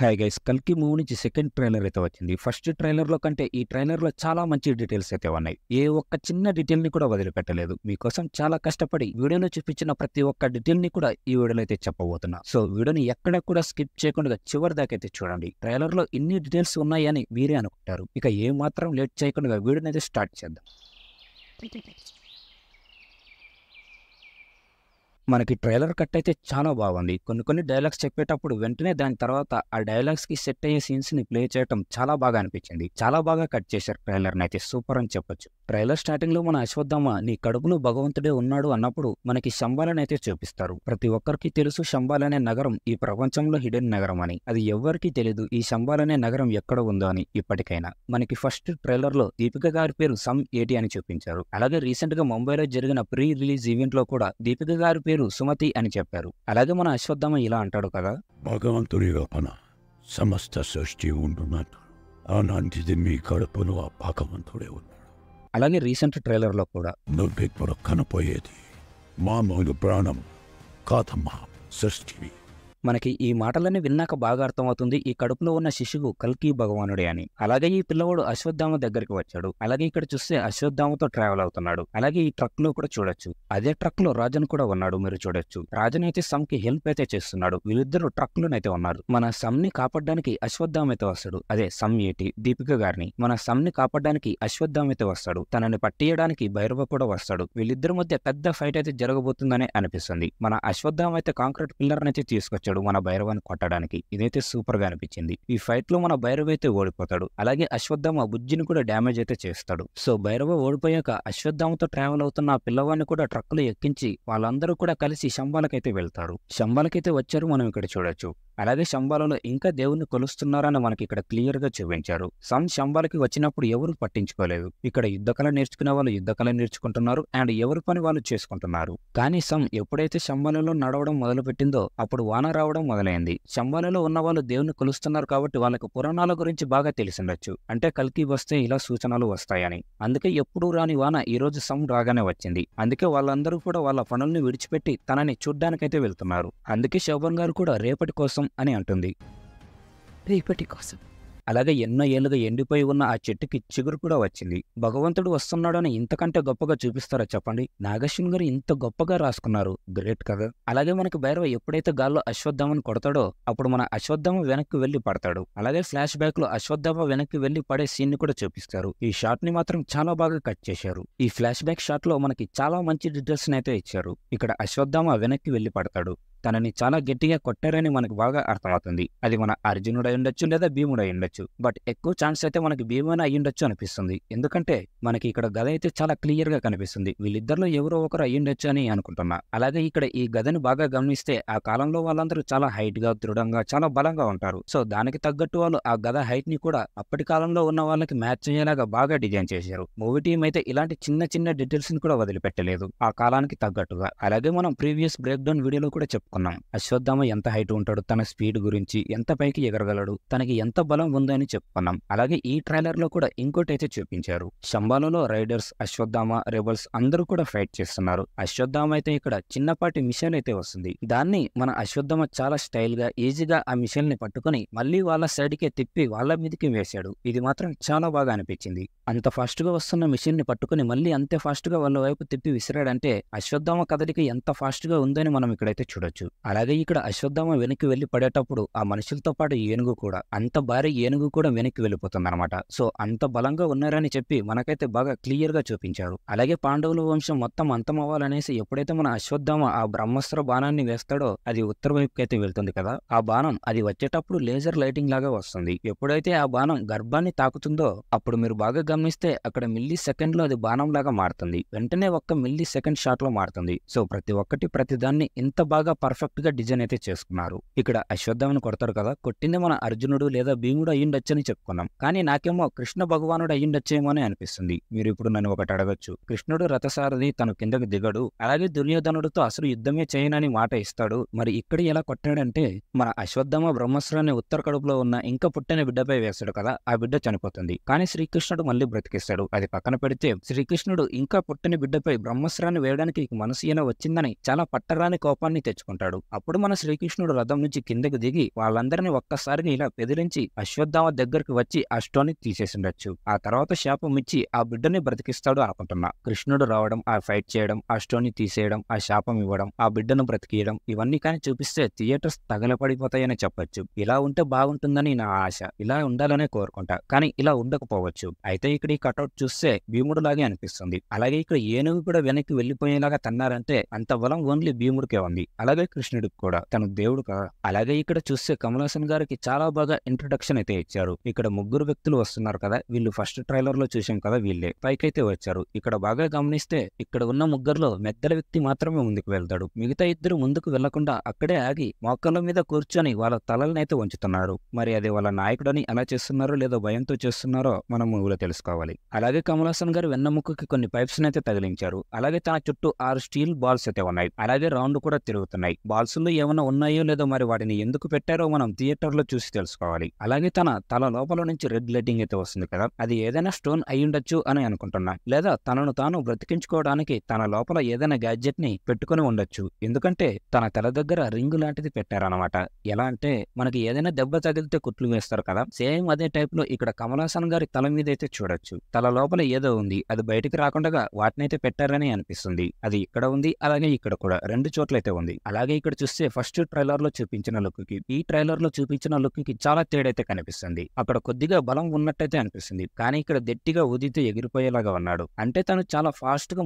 hi guys కల్కి movie నుంచి second trailer అయితే వచ్చింది ఫస్ట్ ట్రైలర్లో కంటే ఈ ట్రైలర్లో చాలా మంచి డీటెయిల్స్ అయితే ఉన్నాయి ఏ ఒక్క చిన్న డీటెయిల్ని కూడా వదిలిపెట్టలేదు మీకోసం చాలా కష్టపడి వీడియోలో చూపించిన ప్రతి ఒక్క డీటెయిల్ని కూడా ఈ వీడియోలో అయితే చెప్పబోతున్నా సో వీడియోని ఎక్కడ కూడా స్కిప్ చేయకుండా చివరి దాకా అయితే చూడండి ట్రైలర్లో ఇన్ని డీటెయిల్స్ ఉన్నాయని మీరే అనుకుంటారు ఇక ఏ మాత్రం లేట్ చేయకుండా వీడియోని అయితే స్టార్ట్ చేద్దాం మనకి ట్రైలర్ కట్ అయితే చాలా బాగుంది కొన్ని కొన్ని డైలాగ్స్ చెప్పేటప్పుడు వెంటనే దాని తర్వాత ఆ డైలాగ్స్ కి సెట్ అయ్యే సీన్స్ ని ప్లే చేయటం చాలా బాగా అనిపించింది చాలా బాగా కట్ చేశారు ట్రైలర్ అయితే సూపర్ అని చెప్పొచ్చు ట్రైలర్ స్టార్టింగ్ లో మన అశ్వత్థమ్మ నీ కడుపులో భగవంతుడే ఉన్నాడు అన్నప్పుడు మనకి శంబాలని అయితే చూపిస్తారు ప్రతి ఒక్కరికి తెలుసు శంబాల్ అనే నగరం ఈ ప్రపంచంలో హిడెన్ నగరం అని అది ఎవరికి తెలియదు ఈ శంబాల్ అనే నగరం ఎక్కడ ఉందో అని ఇప్పటికైనా మనకి ఫస్ట్ ట్రైలర్ లో దీపిక గారి పేరు సమ్ ఏటి అని చూపించారు అలాగే రీసెంట్ గా ముంబైలో జరిగిన ప్రీ రిలీజ్ ఈవెంట్లో కూడా దీపిక గారి పేరు పేరు సుమతి అని చెప్పారు అలాగే మన అశ్వత్థమ ఇలా అంటాడు కదా భగవంతుడి లోపన సమస్త సృష్టి ఉంటున్నట్టు అలాంటిది మీ కడుపులో ఆ భగవంతుడే ఉన్నాడు అలాగే రీసెంట్ ట్రైలర్లో కూడా నువ్వు ఇప్పుడు కనపోయేది మామూలు ప్రాణం కాదమ్మా సృష్టివి మనకి ఈ మాటలన్నీ విన్నాక బాగా అర్థమవుతుంది ఈ కడుపులో ఉన్న శిశువు కల్కి భగవానుడే అని అలాగే ఈ పిల్లవాడు అశ్వత్థామ దగ్గరికి వచ్చాడు అలాగే ఇక్కడ చూస్తే అశ్వత్థామతో ట్రావెల్ అవుతున్నాడు అలాగే ఈ ట్రక్ లో కూడా చూడొచ్చు అదే ట్రక్ లో రాజన్ కూడా ఉన్నాడు మీరు చూడొచ్చు రాజన్ అయితే సమ్ కి హెల్ప్ అయితే చేస్తున్నాడు వీళ్ళిద్దరు ట్రక్ లోనైతే ఉన్నారు మన సమ్ ని కాపాడడానికి అశ్వత్థామ అయితే వస్తాడు అదే సమ్ ఏటి దీపిక గారిని మన సమ్ ని కాపాడడానికి అశ్వత్థామ అయితే వస్తాడు తనని పట్టియడానికి భైరవ కూడా వస్తాడు వీళ్ళిద్దరి మధ్య పెద్ద ఫైట్ అయితే జరగబోతుందనే అనిపిస్తుంది మన అశ్వత్థామ అయితే కాంక్రీట్ పిల్లర్ అయితే తీసుకొచ్చాడు వచ్చాడు మన భైరవాన్ని కొట్టడానికి ఇదైతే సూపర్ గా అనిపించింది ఈ ఫైట్ లో మన భైరవ్ అయితే ఓడిపోతాడు అలాగే అశ్వత్థామ బుజ్జిని కూడా డ్యామేజ్ అయితే చేస్తాడు సో భైరవ ఓడిపోయాక అశ్వత్థామతో ట్రావెల్ అవుతున్న ఆ పిల్లవాడిని కూడా లో ఎక్కించి వాళ్ళందరూ కూడా కలిసి శంబాలకైతే వెళ్తారు శంబాలకైతే వచ్చారు మనం ఇక్కడ చూడొచ్చు అలాగే శంబాలలో ఇంకా దేవుణ్ణి కొలుస్తున్నారని మనకి ఇక్కడ క్లియర్ గా చూపించారు సమ్ శంబాలకి వచ్చినప్పుడు ఎవరు పట్టించుకోలేదు ఇక్కడ కళ నేర్చుకునే వాళ్ళు యుద్ధకళ నేర్చుకుంటున్నారు అండ్ ఎవరి పని వాళ్ళు చేసుకుంటున్నారు కానీ సమ్ ఎప్పుడైతే శంబాలలో నడవడం పెట్టిందో అప్పుడు వాన రావడం మొదలైంది శంబాలలో ఉన్న వాళ్ళు దేవుని కొలుస్తున్నారు కాబట్టి వాళ్ళకి పురాణాల గురించి బాగా తెలిసిండొచ్చు అంటే కల్కి వస్తే ఇలా సూచనలు వస్తాయని అందుకే ఎప్పుడూ రాని వాన ఈ రోజు సమ్ రాగానే వచ్చింది అందుకే వాళ్ళందరూ కూడా వాళ్ళ పనుల్ని విడిచిపెట్టి తనని చూడ్డానికైతే వెళ్తున్నారు అందుకే శోభన్ గారు కూడా రేపటి కోసం అని అంటుంది రేపటి కోసం అలాగే ఎన్నో ఏళ్ళుగా ఎండిపోయి ఉన్న ఆ చెట్టుకి చిగురు కూడా వచ్చింది భగవంతుడు వస్తున్నాడని ఇంతకంటే గొప్పగా చూపిస్తారా చెప్పండి నాగశ్వన్ గారు ఇంత గొప్పగా రాసుకున్నారు గ్రేట్ కదా అలాగే మనకి భైరవ ఎప్పుడైతే గాల్లో అశ్వత్థామని కొడతాడో అప్పుడు మన అశ్వత్థామ వెనక్కి వెళ్లి పడతాడు అలాగే ఫ్లాష్ బ్యాక్ లో అశ్వత్థామ వెనక్కి వెళ్లి పడే సీన్ ని కూడా చూపిస్తారు ఈ షాట్ ని మాత్రం చాలా బాగా కట్ చేశారు ఈ ఫ్లాష్ బ్యాక్ షాట్ లో మనకి చాలా మంచి డీటెయిల్స్ అయితే ఇచ్చారు ఇక్కడ అశ్వత్థామ వెనక్కి వెళ్లి పడతాడు తనని చాలా గట్టిగా కొట్టారని మనకు బాగా అర్థమవుతుంది అది మన అర్జునుడు ఉండొచ్చు లేదా భీముడు ఉండొచ్చు బట్ ఎక్కువ ఛాన్స్ అయితే మనకి భీమైనా అయ్యుండొచ్చు అనిపిస్తుంది ఎందుకంటే మనకి ఇక్కడ గద అయితే చాలా క్లియర్ గా కనిపిస్తుంది వీళ్ళిద్దరిలో ఎవరో ఒకరు అయ్యుండొచ్చు అని అనుకుంటున్నా అలాగే ఇక్కడ ఈ గదని బాగా గమనిస్తే ఆ కాలంలో వాళ్ళందరూ చాలా హైట్ గా దృఢంగా చాలా బలంగా ఉంటారు సో దానికి తగ్గట్టు వాళ్ళు ఆ గద హైట్ ని కూడా అప్పటి కాలంలో ఉన్న వాళ్ళకి మ్యాచ్ అయ్యేలాగా బాగా డిజైన్ చేశారు మూవీ టీం అయితే ఇలాంటి చిన్న చిన్న డీటెయిల్స్ ని కూడా వదిలిపెట్టలేదు ఆ కాలానికి తగ్గట్టుగా అలాగే మనం ప్రీవియస్ బ్రేక్ డౌన్ వీడియోలో కూడా చెప్పు చెప్పుకున్నాం అశ్వత్థామ ఎంత హైట్ ఉంటాడు తన స్పీడ్ గురించి ఎంత పైకి ఎగరగలడు తనకి ఎంత బలం ఉందో అని చెప్పుకున్నాం అలాగే ఈ ట్రైలర్ లో కూడా ఇంకోటి అయితే చూపించారు శంబాలలో రైడర్స్ అశ్వత్థామ రెబల్స్ అందరూ కూడా ఫైట్ చేస్తున్నారు అశ్వత్థామ అయితే ఇక్కడ చిన్నపాటి మిషన్ అయితే వస్తుంది దాన్ని మన అశ్వత్థామ చాలా స్టైల్ గా ఈజీగా ఆ మిషన్ ని పట్టుకుని మళ్ళీ వాళ్ళ సైడ్ కే తిప్పి వాళ్ళ మీదకి వేశాడు ఇది మాత్రం చాలా బాగా అనిపించింది అంత ఫాస్ట్ గా వస్తున్న మిషన్ ని పట్టుకుని మళ్ళీ అంతే ఫాస్ట్ గా వాళ్ళ వైపు తిప్పి విసిరాడంటే అశ్వత్థామ కదలిక ఎంత ఫాస్ట్ గా ఉందని మనం ఇక్కడైతే చూడొచ్చు చూడవచ్చు అలాగే ఇక్కడ అశ్వత్థామ వెనక్కి వెళ్ళి పడేటప్పుడు ఆ మనుషులతో పాటు ఏనుగు కూడా అంత భారీ ఏనుగు కూడా వెనక్కి వెళ్ళిపోతుంది అనమాట సో అంత బలంగా ఉన్నారని చెప్పి మనకైతే బాగా క్లియర్ గా చూపించారు అలాగే పాండవుల వంశం మొత్తం అంతం అవ్వాలనేసి ఎప్పుడైతే మన అశ్వత్థామ ఆ బ్రహ్మస్త్ర బాణాన్ని వేస్తాడో అది ఉత్తర వైపుకైతే వెళ్తుంది కదా ఆ బాణం అది వచ్చేటప్పుడు లేజర్ లైటింగ్ లాగా వస్తుంది ఎప్పుడైతే ఆ బాణం గర్భాన్ని తాకుతుందో అప్పుడు మీరు బాగా గమనిస్తే అక్కడ మిల్లీ సెకండ్ లో అది బాణం లాగా మారుతుంది వెంటనే ఒక్క మిల్లీ సెకండ్ షాట్ లో మారుతుంది సో ప్రతి ఒక్కటి ప్రతిదాన్ని ఇంత బాగా పర్ఫెక్ట్గా డిజైన్ అయితే చేసుకున్నారు ఇక్కడ అశ్వత్థామని కొడతారు కదా కొట్టింది మన అర్జునుడు లేదా భీముడు అయ్యుండొచ్చని చెప్పుకున్నాం కానీ నాకేమో కృష్ణ భగవానుడు అయ్యుండొచ్చేమో అని అనిపిస్తుంది మీరు ఇప్పుడు నన్ను ఒకటి అడగచ్చు కృష్ణుడు రథసారథి తను కిందకు దిగడు అలాగే దుర్యోధనుడితో అసలు యుద్ధమే చేయనని మాట ఇస్తాడు మరి ఇక్కడ ఎలా కొట్టాడంటే మన అశ్వత్థమ బ్రహ్మశ్రాన్ని ఉత్తర కడుపులో ఉన్న ఇంకా పుట్టిన బిడ్డపై వేస్తాడు కదా ఆ బిడ్డ చనిపోతుంది కానీ శ్రీకృష్ణుడు మళ్ళీ బ్రతికిస్తాడు అది పక్కన పెడితే శ్రీకృష్ణుడు ఇంకా పుట్టిన బిడ్డపై బ్రహ్మశ్రాన్ని వేయడానికి మనసు ఈయన వచ్చిందని చాలా పట్టరాని కోపాన్ని తెచ్చుకుంటాడు ఉంటాడు అప్పుడు మన శ్రీకృష్ణుడు రథం నుంచి కిందకు దిగి వాళ్ళందరినీ ఒక్కసారిని ఇలా పెదిరించి అశ్వత్థామ దగ్గరకు వచ్చి అష్టోని తీసేసిండొచ్చు ఆ తర్వాత శాపం ఇచ్చి ఆ బిడ్డని బ్రతికిస్తాడు అనుకుంటున్నా కృష్ణుడు రావడం ఆ ఫైట్ చేయడం అష్టోని తీసేయడం ఆ శాపం ఇవ్వడం ఆ బిడ్డను బ్రతికేయడం ఇవన్నీ కానీ చూపిస్తే థియేటర్స్ తగలపడిపోతాయని చెప్పొచ్చు ఇలా ఉంటే బాగుంటుందని నా ఆశ ఇలా ఉండాలనే కోరుకుంటా కానీ ఇలా ఉండకపోవచ్చు అయితే ఇక్కడ ఈ కటౌట్ చూస్తే భీముడు లాగే అనిపిస్తుంది అలాగే ఇక్కడ ఏనుగు కూడా వెనక్కి వెళ్లిపోయేలాగా తన్నారంటే అంత బలం ఓన్లీ భీముడికే ఉంది అలాగే కృష్ణుడికి కూడా తన దేవుడు కదా అలాగే ఇక్కడ చూస్తే కమలాసన్ గారికి చాలా బాగా ఇంట్రడక్షన్ అయితే ఇచ్చారు ఇక్కడ ముగ్గురు వ్యక్తులు వస్తున్నారు కదా వీళ్ళు ఫస్ట్ ట్రైలర్ లో చూసాం కదా వీళ్ళే పైకైతే వచ్చారు ఇక్కడ బాగా గమనిస్తే ఇక్కడ ఉన్న ముగ్గురులో మెద్దల వ్యక్తి మాత్రమే ముందుకు వెళ్తాడు మిగతా ఇద్దరు ముందుకు వెళ్లకుండా అక్కడే ఆగి మొక్కల మీద కూర్చొని వాళ్ళ తలల్ని అయితే వంచుతున్నారు మరి అది వాళ్ళ నాయకుడని ఎలా చేస్తున్నారో లేదో భయంతో చేస్తున్నారో మనం మూవీలో తెలుసుకోవాలి అలాగే కమలాసన్ గారు వెన్నముక్కకి కొన్ని పైప్స్ అయితే తగిలించారు అలాగే తన చుట్టూ ఆరు స్టీల్ బాల్స్ అయితే ఉన్నాయి అలాగే రౌండ్ కూడా తిరుగుతున్నాయి బాల్స్లో ఏమైనా ఉన్నాయో లేదో మరి వాటిని ఎందుకు పెట్టారో మనం థియేటర్లో చూసి తెలుసుకోవాలి అలాగే తన తల లోపల నుంచి రెడ్ లైటింగ్ అయితే వస్తుంది కదా అది ఏదైనా స్టోన్ అయి ఉండొచ్చు అని అనుకుంటున్నా లేదా తనను తాను బ్రతికించుకోవడానికి తన లోపల ఏదైనా గ్యాడ్జెట్ ని పెట్టుకుని ఉండొచ్చు ఎందుకంటే తన తల దగ్గర రింగ్ లాంటిది పెట్టారనమాట ఎలా అంటే మనకి ఏదైనా దెబ్బ తగిలితే కుట్లు వేస్తారు కదా సేమ్ అదే టైప్ లో ఇక్కడ కమలాసన్ గారి తల మీద అయితే చూడొచ్చు తల లోపల ఏదో ఉంది అది బయటకు రాకుండా వాటినైతే పెట్టారని అనిపిస్తుంది అది ఇక్కడ ఉంది అలాగే ఇక్కడ కూడా రెండు చోట్లయితే ఉంది అలాగే అలాగే ఇక్కడ చూస్తే ఫస్ట్ ట్రైలర్ లో చూపించిన లుక్ కి ఈ ట్రైలర్ లో చూపించిన లుక్ కి చాలా తేడైతే కనిపిస్తుంది అక్కడ కొద్దిగా బలం ఉన్నట్టయితే అనిపిస్తుంది కానీ ఇక్కడ గట్టిగా ఊదితే ఎగిరిపోయేలాగా ఉన్నాడు అంటే తను చాలా ఫాస్ట్ గా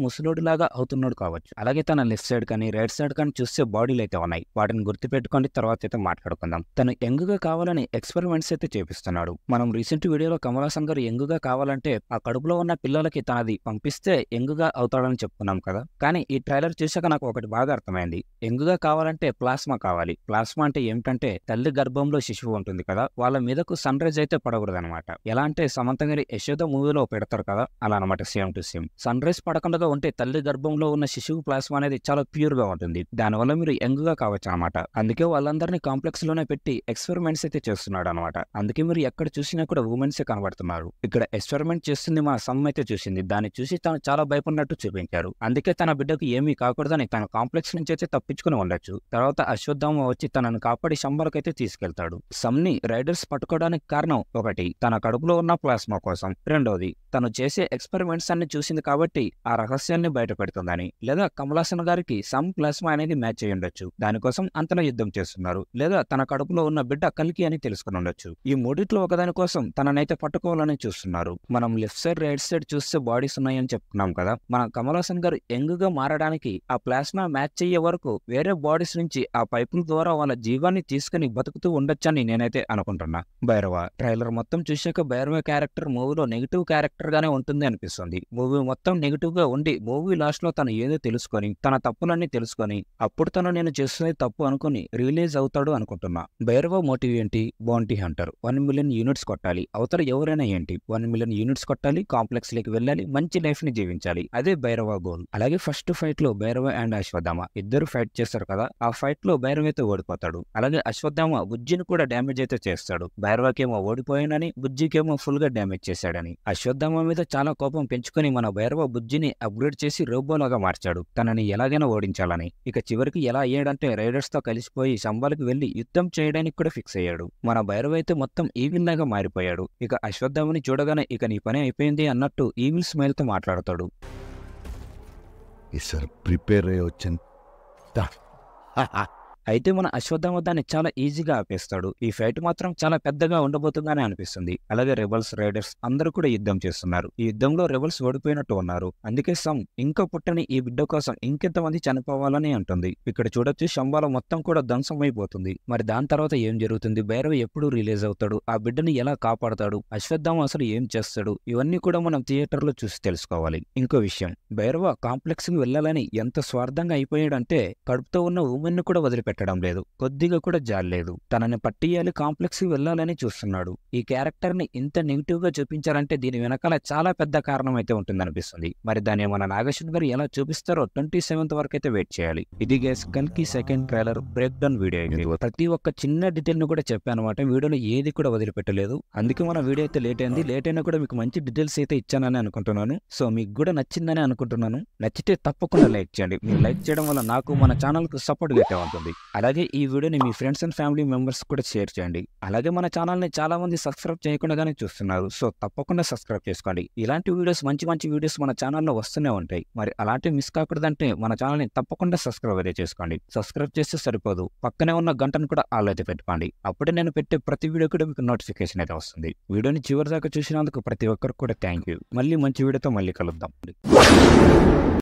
లాగా అవుతున్నాడు కావచ్చు అలాగే తన లెఫ్ట్ సైడ్ కానీ రైట్ సైడ్ కానీ చూస్తే బాడీలు అయితే ఉన్నాయి వాటిని గుర్తుపెట్టుకొని తర్వాత అయితే మాట్లాడుకుందాం తను యంగ్ గా కావాలని ఎక్స్పెరిమెంట్స్ అయితే చేపిస్తున్నాడు మనం రీసెంట్ వీడియోలో కమలాసన్ గారు యంగ్ గా కావాలంటే ఆ కడుపులో ఉన్న పిల్లలకి తనది పంపిస్తే యంగ్ గా అవుతాడని చెప్పుకున్నాం కదా కానీ ఈ ట్రైలర్ చూశాక నాకు ఒకటి బాగా అర్థమైంది యంగ్ గా కావాలంటే ప్లాస్మా కావాలి ప్లాస్మా అంటే ఏమిటంటే తల్లి గర్భంలో శిశువు ఉంటుంది కదా వాళ్ళ మీదకు సన్ రైజ్ అయితే పడకూడదు అనమాట ఎలా అంటే సమంత గారి యశోద మూవీలో పెడతారు కదా అలా అనమాట same to same sunrise పడకుండా ఉంటే తల్లి గర్భంలో ఉన్న శిశువు ప్లాస్మా అనేది చాలా ప్యూర్ గా ఉంటుంది దానివల్ల మీరు యంగ్ గా కావచ్చు అనమాట అందుకే వాళ్ళందరినీ కాంప్లెక్స్ లోనే పెట్టి ఎక్స్పెరిమెంట్స్ అయితే చేస్తున్నాడు అనమాట అందుకే మీరు ఎక్కడ చూసినా కూడా ఉమెన్స్ కనబడుతున్నారు ఇక్కడ ఎక్స్పెరిమెంట్ చేస్తుంది మా సమ్ అయితే చూసింది దాన్ని చూసి తను చాలా భయపడినట్టు చూపించారు అందుకే తన బిడ్డకు ఏమీ కాకూడదని తన కాంప్లెక్స్ నుంచి అయితే తప్పించుకుని ఉండొచ్చు కావచ్చు తర్వాత అశ్వత్థామ వచ్చి తనను కాపాడి అయితే తీసుకెళ్తాడు సమ్ని రైడర్స్ పట్టుకోవడానికి కారణం ఒకటి తన కడుపులో ఉన్న ప్లాస్మా కోసం రెండోది తను చేసే ఎక్స్పెరిమెంట్స్ అన్ని చూసింది కాబట్టి ఆ రహస్యాన్ని బయటపెడుతుందని లేదా కమలాసన్ గారికి సమ్ ప్లాస్మా అనేది మ్యాచ్ అయి ఉండొచ్చు దానికోసం అంతన యుద్ధం చేస్తున్నారు లేదా తన కడుపులో ఉన్న బిడ్డ కలికి అని తెలుసుకుని ఉండొచ్చు ఈ మూడిట్లో ఒకదాని కోసం తననైతే పట్టుకోవాలని చూస్తున్నారు మనం లెఫ్ట్ సైడ్ రైట్ సైడ్ చూస్తే బాడీస్ ఉన్నాయని చెప్తున్నాం కదా మన కమలాసన్ గారు యంగ్ గా మారడానికి ఆ ప్లాస్మా మ్యాచ్ అయ్యే వరకు వేరే బాడీస్ నుంచి ఆ పైపుల ద్వారా వాళ్ళ జీవాన్ని తీసుకుని బతుకుతూ ఉండొచ్చని నేనైతే అనుకుంటున్నా భైరవ ట్రైలర్ మొత్తం చూశాక భైరవ క్యారెక్టర్ మూవీలో నెగిటివ్ క్యారెక్టర్ గానే ఉంటుంది అనిపిస్తుంది మూవీ మొత్తం నెగిటివ్ గా ఉండి మూవీ లాస్ట్ లో తను ఏదో తెలుసుకొని తన తప్పులన్నీ తెలుసుకొని అప్పుడు తను నేను చేస్తున్నది తప్పు అనుకుని రిలీజ్ అవుతాడు అనుకుంటున్నా భైరవ మోటివ్ ఏంటి bounty hunter one million units కొట్టాలి అవతల ఎవరైనా ఏంటి వన్ మిలియన్ యూనిట్స్ కొట్టాలి కాంప్లెక్స్ లకి వెళ్ళాలి మంచి లైఫ్ ని జీవించాలి అదే భైరవ గోల్ అలాగే ఫస్ట్ ఫైట్ లో భైరవ అండ్ అశ్వధామ ఇద్దరు ఫైట్ చేస్తారు కదా ఆ ఫైట్ లో భైరవ్ అయితే ఓడిపోతాడు అలాగే అశ్వత్థామ బుజ్జిని కూడా డ్యామేజ్ అయితే చేస్తాడు భైరవకేమో ఓడిపోయానని బుజ్జికేమో ఫుల్ గా డ్యామేజ్ చేశాడని అశ్వత్థామ మీద చాలా కోపం పెంచుకుని మన భైరవ బుజ్జిని అప్గ్రేడ్ చేసి రోబోలాగా మార్చాడు తనని ఎలాగైనా ఓడించాలని ఇక చివరికి ఎలా అయ్యాడంటే రైడర్స్ తో కలిసిపోయి శంబాలకు వెళ్లి యుద్ధం చేయడానికి కూడా ఫిక్స్ అయ్యాడు మన భైరవ అయితే మొత్తం ఈవిల్ లాగా మారిపోయాడు ఇక అశ్వత్థామని చూడగానే ఇక నీ పని అయిపోయింది అన్నట్టు ఈవిల్ స్మైల్ తో మాట్లాడతాడు ఈసారి ప్రిపేర్ అయ్యి వచ్చాను 哈 哈 అయితే మన అశ్వత్థామ దాన్ని చాలా ఈజీగా ఆపేస్తాడు ఈ ఫైట్ మాత్రం చాలా పెద్దగా ఉండబోతుందనే అనిపిస్తుంది అలాగే రెబల్స్ రైడర్స్ అందరూ కూడా యుద్ధం చేస్తున్నారు ఈ యుద్ధంలో రెబల్స్ ఓడిపోయినట్టు ఉన్నారు అందుకే సమ్ ఇంకా పుట్టని ఈ బిడ్డ కోసం ఇంకెంతమంది చనిపోవాలని అంటుంది ఇక్కడ చూడొచ్చు శంబాల మొత్తం కూడా ధ్వంసం అయిపోతుంది మరి దాని తర్వాత ఏం జరుగుతుంది భైరవ ఎప్పుడు రిలీజ్ అవుతాడు ఆ బిడ్డని ఎలా కాపాడతాడు అశ్వత్థామ అసలు ఏం చేస్తాడు ఇవన్నీ కూడా మనం థియేటర్లో చూసి తెలుసుకోవాలి ఇంకో విషయం భైరవ కాంప్లెక్స్ కి వెళ్ళాలని ఎంత స్వార్థంగా అయిపోయాడంటే కడుపుతో ఉన్న ఉమెన్ ను కూడా వదిలిపెట్టారు పెట్టడం లేదు కొద్దిగా కూడా జాలేదు తనని పట్టియాలి కాంప్లెక్స్ వెళ్ళాలని చూస్తున్నాడు ఈ క్యారెక్టర్ ని ఇంత నెగిటివ్ గా చూపించారంటే దీని వెనకాల చాలా పెద్ద కారణం అయితే ఉంటుంది అనిపిస్తుంది మరి దాన్ని మన నాగేశ్వర్ గారు ఎలా చూపిస్తారో ట్వంటీ సెవెంత్ వరకు అయితే వెయిట్ చేయాలి ఇది గేస్ కల్కి second trailer break down video ప్రతి ఒక్క చిన్న డీటెయిల్ ను కూడా చెప్పాను అనమాట వీడియోలో ఏది కూడా వదిలిపెట్టలేదు అందుకే మన వీడియో అయితే లేట్ అయింది లేట్ అయినా కూడా మీకు మంచి డీటెయిల్స్ అయితే ఇచ్చానని అనుకుంటున్నాను సో మీకు కూడా నచ్చిందని అనుకుంటున్నాను నచ్చితే తప్పకుండా లైక్ చేయండి మీరు లైక్ చేయడం వల్ల నాకు మన కు సపోర్ట్ గట్టే ఉంటుంది అలాగే ఈ వీడియోని మీ ఫ్రెండ్స్ అండ్ ఫ్యామిలీ మెంబర్స్ కూడా షేర్ చేయండి అలాగే మన ఛానల్ని చాలామంది సబ్స్క్రైబ్ చేయకుండా చూస్తున్నారు సో తప్పకుండా సబ్స్క్రైబ్ చేసుకోండి ఇలాంటి వీడియోస్ మంచి మంచి వీడియోస్ మన ఛానల్లో వస్తూనే ఉంటాయి మరి అలాంటివి మిస్ కాకూడదంటే మన ఛానల్ని తప్పకుండా సబ్స్క్రైబ్ అయితే చేసుకోండి సబ్స్క్రైబ్ చేస్తే సరిపోదు పక్కనే ఉన్న గంటను కూడా ఆల్ అయితే పెట్టుకోండి అప్పుడే నేను పెట్టే ప్రతి వీడియో కూడా మీకు నోటిఫికేషన్ అయితే వస్తుంది వీడియోని చివరిదాకా చూసినందుకు ప్రతి ఒక్కరికి కూడా థ్యాంక్ యూ మళ్ళీ మంచి వీడియోతో మళ్ళీ కలుద్దాం